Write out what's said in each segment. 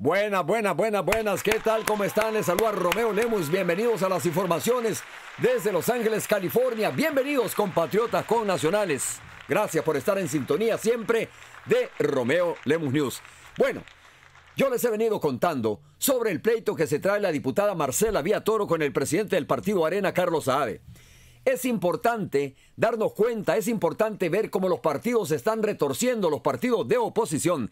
Buenas, buenas, buenas, buenas. ¿Qué tal? ¿Cómo están? Les saluda Romeo Lemus. Bienvenidos a las informaciones desde Los Ángeles, California. Bienvenidos, compatriotas con nacionales. Gracias por estar en sintonía siempre de Romeo Lemus News. Bueno, yo les he venido contando sobre el pleito que se trae la diputada Marcela Vía Toro con el presidente del partido Arena, Carlos Saade. Es importante darnos cuenta, es importante ver cómo los partidos se están retorciendo, los partidos de oposición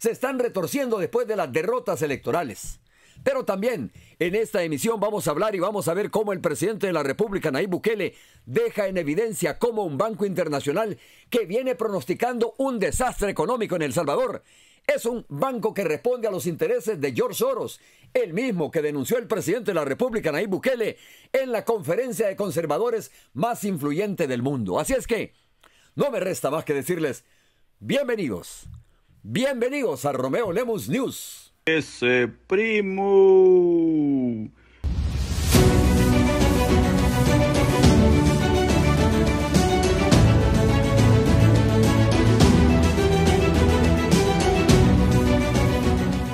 se están retorciendo después de las derrotas electorales. Pero también en esta emisión vamos a hablar y vamos a ver cómo el presidente de la República, Nayib Bukele, deja en evidencia cómo un banco internacional que viene pronosticando un desastre económico en El Salvador es un banco que responde a los intereses de George Soros, el mismo que denunció el presidente de la República, Nayib Bukele, en la conferencia de conservadores más influyente del mundo. Así es que no me resta más que decirles, bienvenidos Bienvenidos a Romeo Lemus News. Ese primo.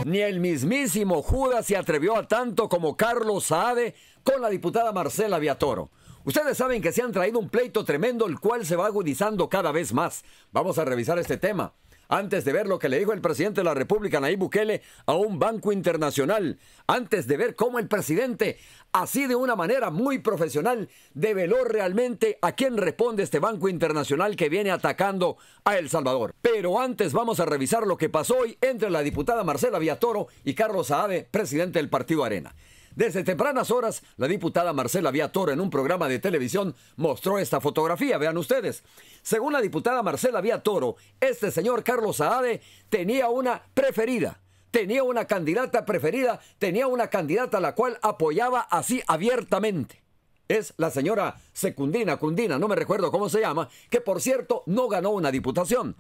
Ni el mismísimo Judas se atrevió a tanto como Carlos Saade con la diputada Marcela Viatoro. Ustedes saben que se han traído un pleito tremendo, el cual se va agudizando cada vez más. Vamos a revisar este tema antes de ver lo que le dijo el presidente de la República, Nayib Bukele, a un banco internacional, antes de ver cómo el presidente, así de una manera muy profesional, develó realmente a quién responde este banco internacional que viene atacando a El Salvador. Pero antes vamos a revisar lo que pasó hoy entre la diputada Marcela Villatoro y Carlos Saade, presidente del Partido Arena. Desde tempranas horas, la diputada Marcela Toro en un programa de televisión mostró esta fotografía, vean ustedes. Según la diputada Marcela Toro, este señor Carlos Saade tenía una preferida tenía una candidata preferida, tenía una candidata a la cual apoyaba así abiertamente. Es la señora Secundina, Cundina, no me recuerdo cómo se llama, que por cierto no ganó una diputación.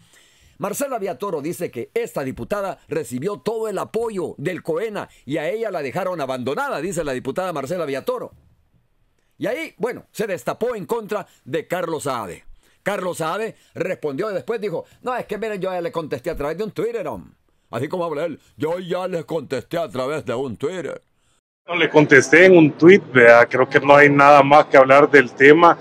Marcela Viatoro dice que esta diputada recibió todo el apoyo del COENA y a ella la dejaron abandonada, dice la diputada Marcela Viatoro. Y ahí, bueno, se destapó en contra de Carlos Saade. Carlos Saade respondió y después dijo, no, es que miren, yo ya le contesté a través de un Twitter, Así como habla él, yo ya le contesté a través de un Twitter. No le contesté en un tweet, creo que no hay nada más que hablar del tema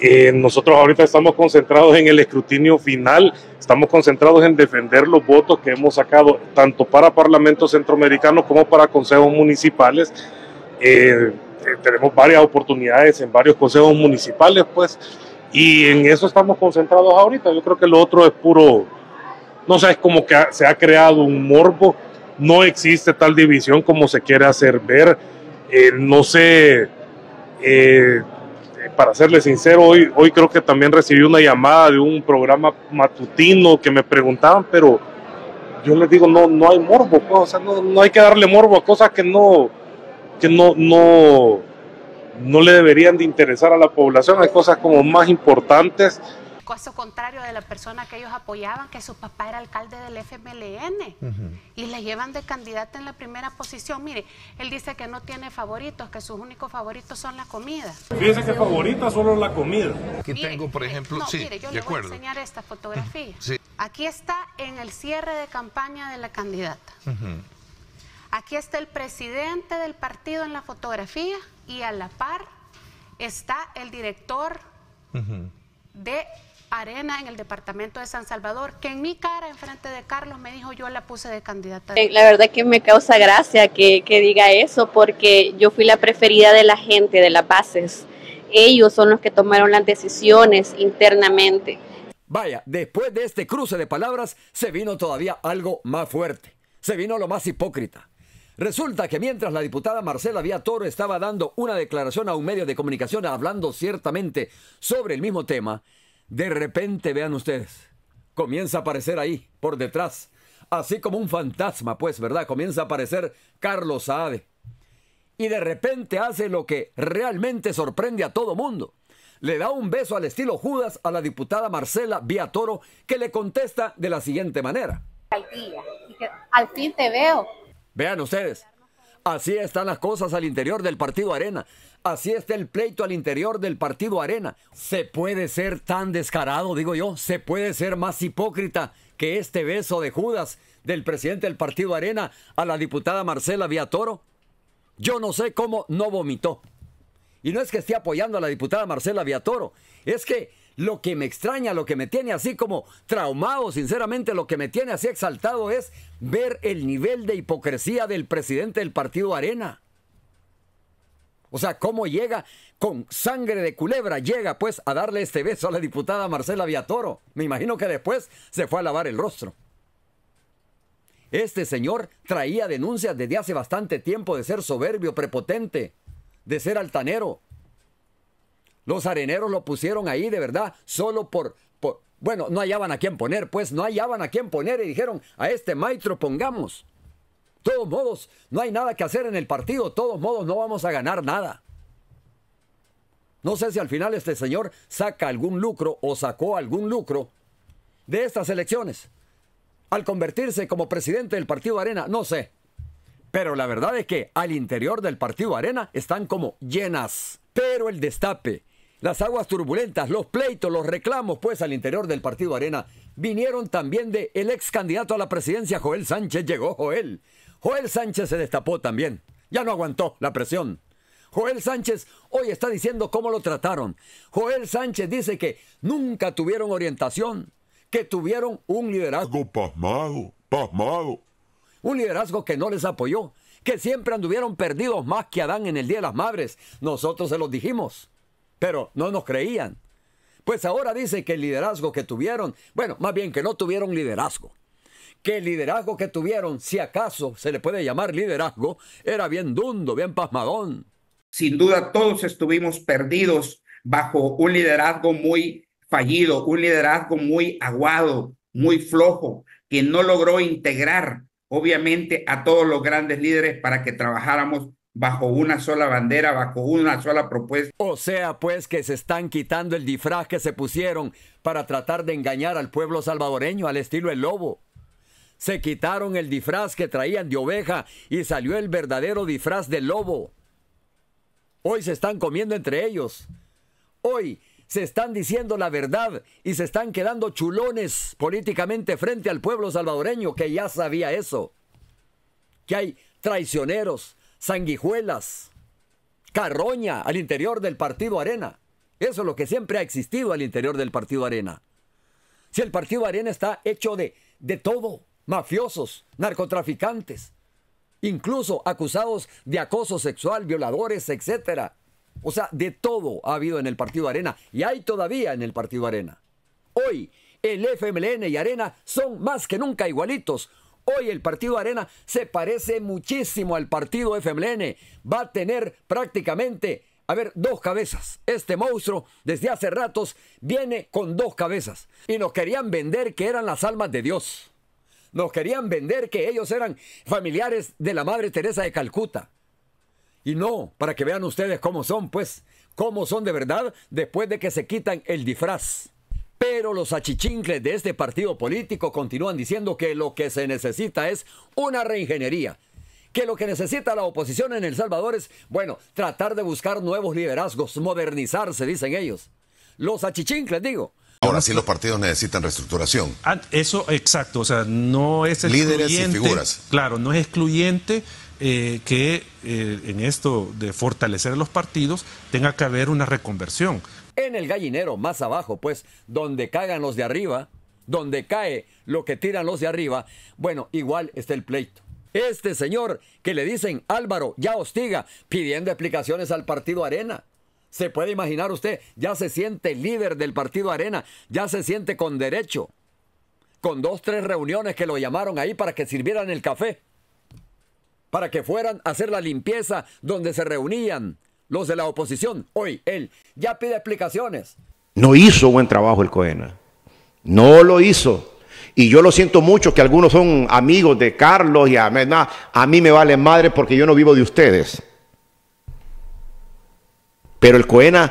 eh, nosotros ahorita estamos concentrados en el escrutinio final, estamos concentrados en defender los votos que hemos sacado tanto para Parlamento Centroamericano como para consejos municipales. Eh, eh, tenemos varias oportunidades en varios consejos municipales, pues, y en eso estamos concentrados ahorita. Yo creo que lo otro es puro, no sé, es como que se ha creado un morbo, no existe tal división como se quiere hacer ver, no sé. Eh, para serle sincero, hoy, hoy creo que también recibí una llamada de un programa matutino que me preguntaban, pero yo les digo, no, no hay morbo, pues, no, hay que darle morbo a cosas que no, que no, no, no le deberían de interesar a la población, hay cosas como más importantes caso contrario de la persona que ellos apoyaban, que su papá era alcalde del FMLN y le llevan de candidata en la primera posición. Mire, él dice que no tiene favoritos, que sus únicos favoritos son la comida. dice que favorita solo la comida. Aquí tengo, por ejemplo, no, sí, mire, yo le voy a enseñar esta fotografía. Aquí está en el cierre de campaña de la candidata. Aquí está el presidente del partido en la fotografía y a la par está el director de arena en el departamento de San Salvador, que en mi cara, enfrente de Carlos, me dijo yo la puse de candidata. La verdad que me causa gracia que, que diga eso, porque yo fui la preferida de la gente, de las bases. Ellos son los que tomaron las decisiones internamente. Vaya, después de este cruce de palabras, se vino todavía algo más fuerte, se vino lo más hipócrita. Resulta que mientras la diputada Marcela Toro estaba dando una declaración a un medio de comunicación hablando ciertamente sobre el mismo tema, de repente vean ustedes, comienza a aparecer ahí, por detrás, así como un fantasma, pues, ¿verdad? Comienza a aparecer Carlos Saade. Y de repente hace lo que realmente sorprende a todo mundo. Le da un beso al estilo Judas a la diputada Marcela Toro que le contesta de la siguiente manera. al fin te veo Vean ustedes, así están las cosas al interior del partido Arena. Así está el pleito al interior del partido Arena. Se puede ser tan descarado, digo yo, se puede ser más hipócrita que este beso de Judas del presidente del partido Arena a la diputada Marcela Viatoro? Yo no sé cómo no vomitó. Y no es que esté apoyando a la diputada Marcela Viatoro, es que lo que me extraña, lo que me tiene así como traumado, sinceramente, lo que me tiene así exaltado es ver el nivel de hipocresía del presidente del partido Arena. O sea, cómo llega con sangre de culebra, llega pues a darle este beso a la diputada Marcela Viatoro. Me imagino que después se fue a lavar el rostro. Este señor traía denuncias desde hace bastante tiempo de ser soberbio, prepotente, de ser altanero, los areneros lo pusieron ahí de verdad solo por, Bueno, no hallaban a quién poner, pues no hallaban a quién poner y dijeron, a este maestro pongamos. Todos modos, no hay nada que hacer en el partido, todos modos no vamos a ganar nada. No sé si al final este señor saca algún lucro o sacó algún lucro de estas elecciones. Al convertirse como presidente del Partido Arena, no sé. Pero la verdad es que al interior del Partido Arena están como llenas. Pero el destape las aguas turbulentas, los pleitos, los reclamos, pues al interior del partido Arena, vinieron también de el ex candidato a la presidencia Joel Sánchez. Llegó Joel. Joel Sánchez se destapó también. Ya no aguantó la presión. Joel Sánchez hoy está diciendo cómo lo trataron. Joel Sánchez dice que nunca tuvieron orientación, que tuvieron un liderazgo pasmado, pasmado. Un liderazgo que no les apoyó, que siempre anduvieron perdidos más que Adán en el Día de las Madres. Nosotros se los dijimos pero no nos creían. Pues ahora dicen que el liderazgo que tuvieron, bueno, más bien que no tuvieron liderazgo. Que el liderazgo que tuvieron, si acaso se le puede llamar liderazgo, era bien dundo, bien pasmadón. Sin duda todos estuvimos perdidos bajo un liderazgo muy fallido, un liderazgo muy aguado, muy flojo, que no logró integrar obviamente a todos los grandes líderes para que trabajáramos bajo una sola bandera, bajo una sola propuesta. O sea, pues que se están quitando el disfraz que se pusieron para tratar de engañar al pueblo salvadoreño al estilo el lobo. Se quitaron el disfraz que traían de oveja y salió el verdadero disfraz del lobo. Hoy se están comiendo entre ellos. Hoy se están diciendo la verdad y se están quedando chulones políticamente frente al pueblo salvadoreño que ya sabía eso. Que hay traicioneros, sanguijuelas, carroña al interior del Partido Arena. Eso es lo que siempre ha existido al interior del Partido Arena. Si el Partido Arena está hecho de, de todo, mafiosos, narcotraficantes, incluso acusados de acoso sexual, violadores, etc. O sea, de todo ha habido en el Partido Arena y hay todavía en el Partido Arena. Hoy, el FMLN y Arena son más que nunca igualitos, Hoy el partido Arena se parece muchísimo al partido FMLN. Va a tener prácticamente, a ver, dos cabezas. Este monstruo desde hace ratos viene con dos cabezas. Y nos querían vender que eran las almas de Dios. Nos querían vender que ellos eran familiares de la Madre Teresa de Calcuta. Y no, para que vean ustedes cómo son, pues, cómo son de verdad después de que se quitan el disfraz. Pero los achichincles de este partido político continúan diciendo que lo que se necesita es una reingeniería. Que lo que necesita la oposición en El Salvador es, bueno, tratar de buscar nuevos liderazgos, modernizarse, dicen ellos. Los achichincles, digo. Ahora sí los partidos necesitan reestructuración. Ah, eso, exacto, o sea, no es excluyente. Líderes y figuras. Claro, no es excluyente eh, que eh, en esto de fortalecer los partidos tenga que haber una reconversión. En el gallinero, más abajo, pues, donde cagan los de arriba, donde cae lo que tiran los de arriba, bueno, igual está el pleito. Este señor que le dicen Álvaro ya hostiga pidiendo explicaciones al partido Arena. Se puede imaginar usted, ya se siente líder del partido Arena, ya se siente con derecho, con dos, tres reuniones que lo llamaron ahí para que sirvieran el café, para que fueran a hacer la limpieza donde se reunían los de la oposición. Hoy él ya pide explicaciones. No hizo buen trabajo el Coena, no lo hizo. Y yo lo siento mucho que algunos son amigos de Carlos y a, a mí me valen madre porque yo no vivo de ustedes. Pero el Coena,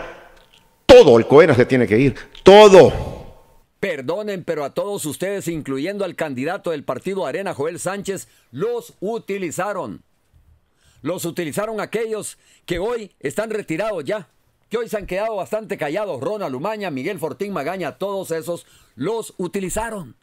todo el Coena se tiene que ir, todo. Perdonen, pero a todos ustedes, incluyendo al candidato del partido Arena, Joel Sánchez, los utilizaron. Los utilizaron aquellos que hoy están retirados ya, que hoy se han quedado bastante callados. Ronald Umaña, Miguel Fortín Magaña, todos esos los utilizaron.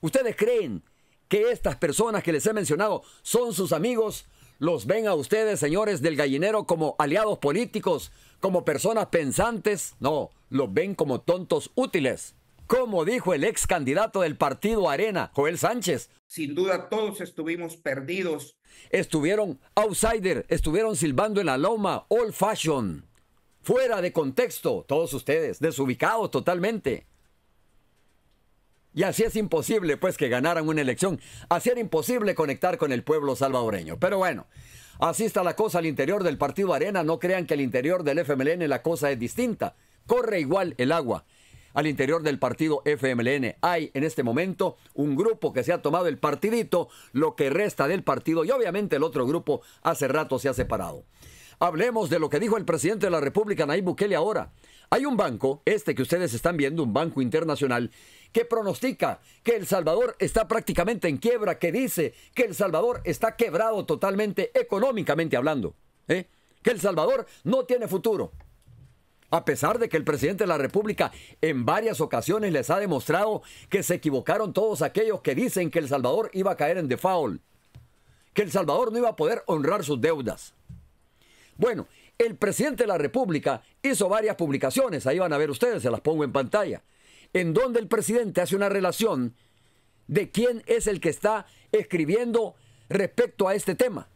¿Ustedes creen que estas personas que les he mencionado son sus amigos? los ven a ustedes, señores del gallinero, como aliados políticos, como personas pensantes. No, los ven como tontos útiles. Como dijo el ex candidato del partido Arena, Joel Sánchez. Sin duda todos estuvimos perdidos. Estuvieron outsider, estuvieron silbando en la loma, old fashion. Fuera de contexto, todos ustedes, desubicados totalmente. Y así es imposible, pues, que ganaran una elección. Así era imposible conectar con el pueblo salvadoreño. Pero bueno, así está la cosa al interior del Partido Arena. No crean que al interior del FMLN la cosa es distinta. Corre igual el agua. Al interior del partido FMLN hay en este momento un grupo que se ha tomado el partidito, lo que resta del partido y obviamente el otro grupo hace rato se ha separado. Hablemos de lo que dijo el presidente de la República, Nayib Bukele, ahora. Hay un banco, este que ustedes están viendo, un banco internacional, que pronostica que El Salvador está prácticamente en quiebra, que dice que El Salvador está quebrado totalmente económicamente hablando, ¿eh? que El Salvador no tiene futuro. A pesar de que el presidente de la República en varias ocasiones les ha demostrado que se equivocaron todos aquellos que dicen que El Salvador iba a caer en default, que El Salvador no iba a poder honrar sus deudas. Bueno, el presidente de la República hizo varias publicaciones, ahí van a ver ustedes, se las pongo en pantalla, en donde el presidente hace una relación de quién es el que está escribiendo respecto a este tema.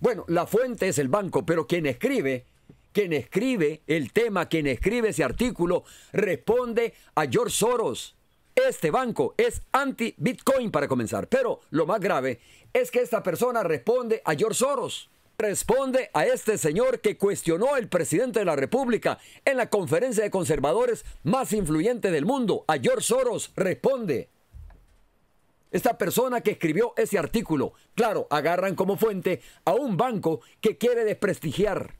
Bueno, la fuente es el banco, pero quien escribe, quien escribe el tema, quien escribe ese artículo, responde a George Soros. Este banco es anti-Bitcoin para comenzar, pero lo más grave es que esta persona responde a George Soros responde a este señor que cuestionó el presidente de la República en la conferencia de conservadores más influyente del mundo, a George Soros, responde. Esta persona que escribió ese artículo, claro, agarran como fuente a un banco que quiere desprestigiar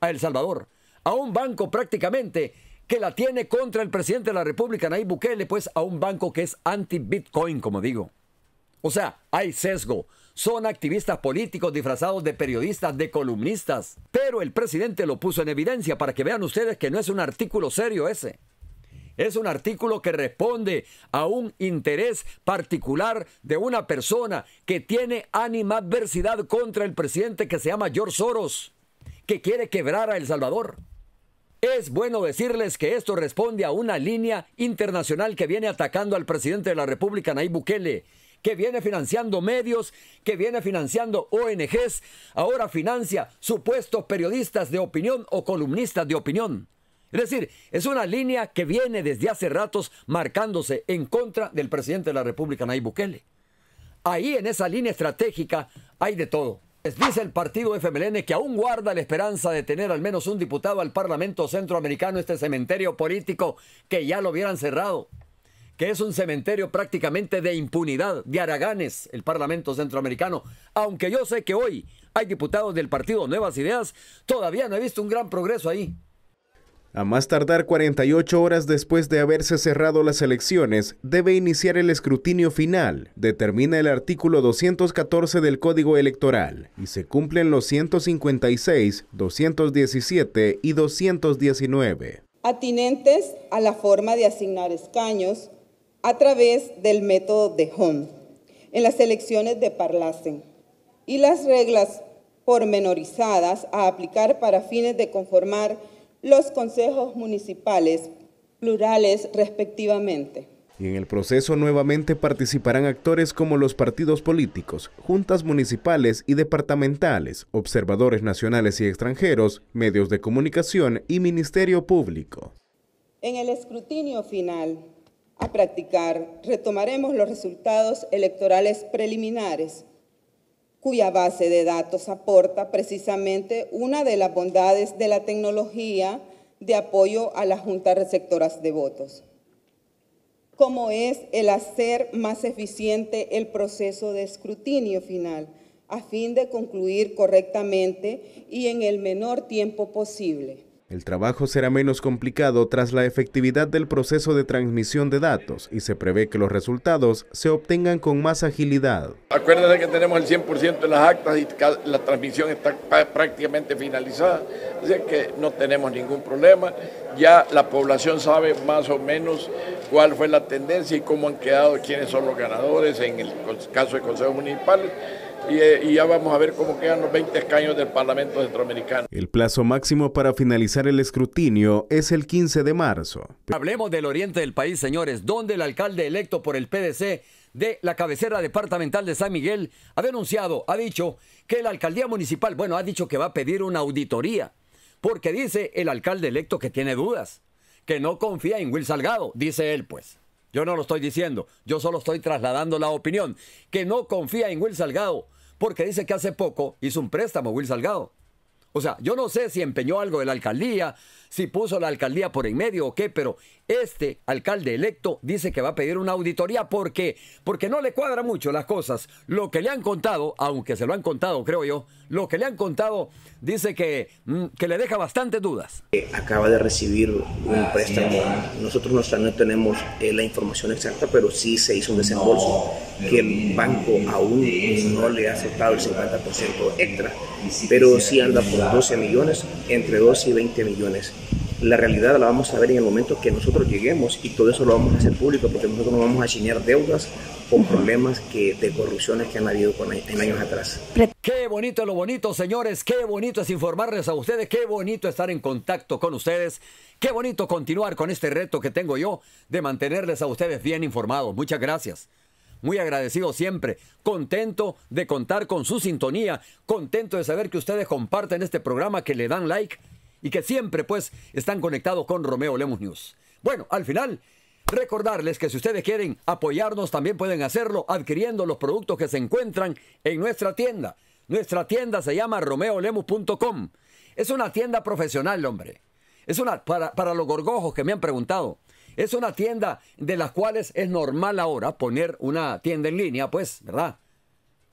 a El Salvador, a un banco prácticamente que la tiene contra el presidente de la República, Nayib Bukele, pues a un banco que es anti-Bitcoin, como digo. O sea, hay sesgo, son activistas políticos disfrazados de periodistas, de columnistas. Pero el presidente lo puso en evidencia para que vean ustedes que no es un artículo serio ese. Es un artículo que responde a un interés particular de una persona que tiene animadversidad contra el presidente que se llama George Soros, que quiere quebrar a El Salvador. Es bueno decirles que esto responde a una línea internacional que viene atacando al presidente de la República, Nayib Bukele, que viene financiando medios, que viene financiando ONGs, ahora financia supuestos periodistas de opinión o columnistas de opinión. Es decir, es una línea que viene desde hace ratos marcándose en contra del presidente de la República, Nayib Bukele. Ahí en esa línea estratégica hay de todo. Les dice el partido FMLN que aún guarda la esperanza de tener al menos un diputado al Parlamento Centroamericano, este cementerio político que ya lo hubieran cerrado que es un cementerio prácticamente de impunidad, de araganes, el Parlamento Centroamericano. Aunque yo sé que hoy hay diputados del partido Nuevas Ideas, todavía no he visto un gran progreso ahí. A más tardar 48 horas después de haberse cerrado las elecciones, debe iniciar el escrutinio final, determina el artículo 214 del Código Electoral, y se cumplen los 156, 217 y 219. Atinentes a la forma de asignar escaños, a través del método de Home en las elecciones de Parlacen y las reglas pormenorizadas a aplicar para fines de conformar los consejos municipales plurales respectivamente. Y en el proceso nuevamente participarán actores como los partidos políticos, juntas municipales y departamentales, observadores nacionales y extranjeros, medios de comunicación y Ministerio Público. En el escrutinio final, a practicar, retomaremos los resultados electorales preliminares, cuya base de datos aporta precisamente una de las bondades de la tecnología de apoyo a las juntas receptoras de votos, Cómo es el hacer más eficiente el proceso de escrutinio final, a fin de concluir correctamente y en el menor tiempo posible. El trabajo será menos complicado tras la efectividad del proceso de transmisión de datos y se prevé que los resultados se obtengan con más agilidad. Acuérdense que tenemos el 100% de las actas y la transmisión está prácticamente finalizada, así que no tenemos ningún problema. Ya la población sabe más o menos cuál fue la tendencia y cómo han quedado, quiénes son los ganadores en el caso de consejos municipales. Eh, y, ya vamos a ver cómo quedan los 20 escaños del Parlamento Centroamericano. El plazo máximo para finalizar el escrutinio es el 15 de marzo. Hablemos del oriente del país, señores, donde el alcalde electo por el PDC de la cabecera departamental de San Miguel ha denunciado, ha dicho que la alcaldía municipal, bueno, ha dicho que va a pedir una auditoría, porque dice el alcalde electo que tiene dudas, que no confía en Will Salgado, dice él pues. Yo no lo estoy diciendo, yo solo estoy trasladando la opinión, que no confía en Will Salgado, porque dice que hace poco hizo un préstamo Will Salgado. O sea, yo no sé si empeñó algo de la alcaldía, si puso la alcaldía por en medio o qué, pero este alcalde electo dice que va a pedir una auditoría porque porque no le cuadra mucho las cosas. Lo que le han contado, aunque se lo han contado, creo yo, lo que le han contado dice que, mm, que le deja bastantes dudas. Eh, acaba de recibir un ah, préstamo. Nosotros no tenemos eh, la información exacta, pero sí se hizo un desembolso que el banco aún no le ha aceptado el 50% extra, pero sí anda por 12 millones, entre 12 y 20 millones. La realidad la vamos a ver en el momento que nosotros lleguemos y todo eso lo vamos a hacer público porque nosotros no vamos a chinear deudas con problemas que, de corrupciones que han habido con, en años atrás. Qué bonito lo bonito, señores, qué bonito es informarles a ustedes, qué bonito estar en contacto con ustedes, qué bonito continuar con este reto que tengo yo de mantenerles a ustedes bien informados. Muchas gracias muy agradecido siempre, contento de contar con su sintonía, contento de saber que ustedes comparten este programa, que le dan like y que siempre pues están conectados con Romeo Lemus News. Bueno, al final Recordarles que si ustedes quieren apoyarnos también pueden hacerlo adquiriendo los productos que se encuentran en nuestra tienda. Nuestra tienda se llama romeolemus.com. Es una tienda profesional, hombre. Es una para, para los gorgojos que me han preguntado. Es una tienda de las cuales es normal ahora poner una tienda en línea, pues, ¿verdad?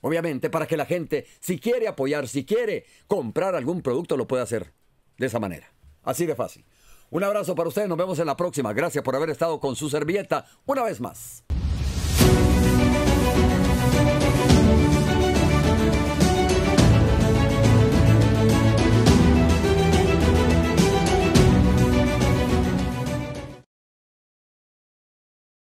Obviamente, para que la gente, si quiere apoyar, si quiere comprar algún producto, lo pueda hacer de esa manera. Así de fácil. Un abrazo para ustedes, nos vemos en la próxima. Gracias por haber estado con su servilleta una vez más.